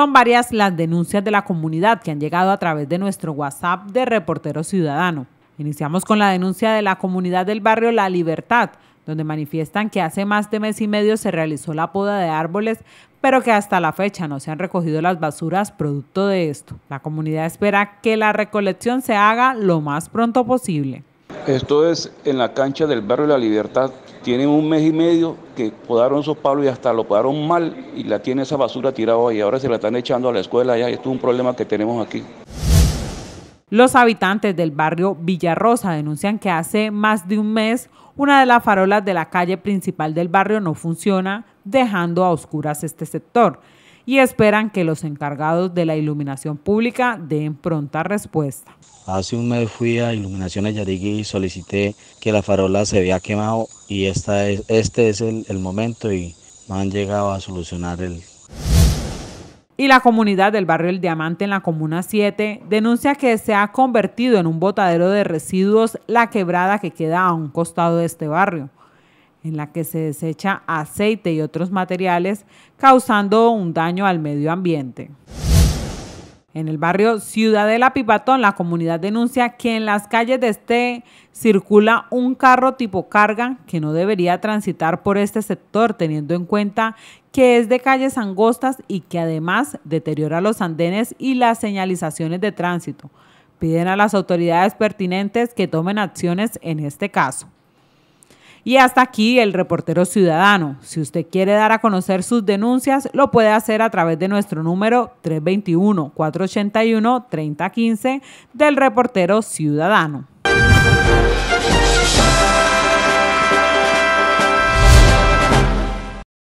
Son varias las denuncias de la comunidad que han llegado a través de nuestro WhatsApp de Reportero Ciudadano. Iniciamos con la denuncia de la comunidad del barrio La Libertad, donde manifiestan que hace más de mes y medio se realizó la poda de árboles, pero que hasta la fecha no se han recogido las basuras producto de esto. La comunidad espera que la recolección se haga lo más pronto posible. Esto es en la cancha del barrio La Libertad, tienen un mes y medio que podaron esos palos y hasta lo podaron mal y la tiene esa basura tirada y Ahora se la están echando a la escuela y esto es un problema que tenemos aquí. Los habitantes del barrio Villarrosa denuncian que hace más de un mes una de las farolas de la calle principal del barrio no funciona, dejando a oscuras este sector y esperan que los encargados de la iluminación pública den pronta respuesta. Hace un mes fui a Iluminaciones Yarigui y solicité que la farola se había quemado y esta este es el, momento y no han llegado a solucionar el, y la comunidad del barrio El Diamante en la Comuna 7 denuncia que se ha convertido en un botadero de residuos la quebrada que queda a un costado de este barrio en la que se desecha aceite y otros materiales, causando un daño al medio ambiente. En el barrio Ciudadela Pipatón, la comunidad denuncia que en las calles de este circula un carro tipo carga que no debería transitar por este sector, teniendo en cuenta que es de calles angostas y que además deteriora los andenes y las señalizaciones de tránsito. Piden a las autoridades pertinentes que tomen acciones en este caso. Y hasta aquí el reportero ciudadano. Si usted quiere dar a conocer sus denuncias, lo puede hacer a través de nuestro número 321-481-3015 del reportero ciudadano.